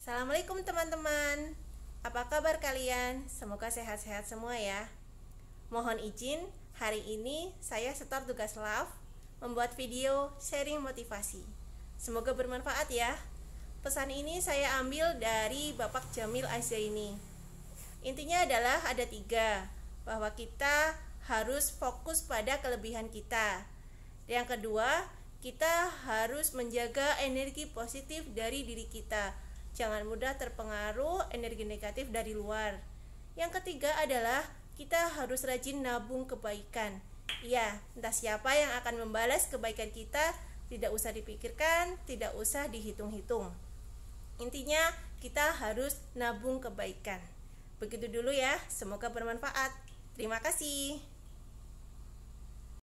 Assalamualaikum teman-teman. Apa kabar kalian? Semoga sehat-sehat semua ya. Mohon izin, hari ini saya setor tugas love membuat video sharing motivasi. Semoga bermanfaat ya. Pesan ini saya ambil dari Bapak Jamil ini. Intinya adalah ada tiga, bahwa kita harus fokus pada kelebihan kita. Yang kedua, kita harus menjaga energi positif dari diri kita Jangan mudah terpengaruh energi negatif dari luar. Yang ketiga adalah kita harus rajin nabung kebaikan. Iya, entah siapa yang akan membalas kebaikan kita, tidak usah dipikirkan, tidak usah dihitung-hitung. Intinya, kita harus nabung kebaikan. Begitu dulu ya, semoga bermanfaat. Terima kasih.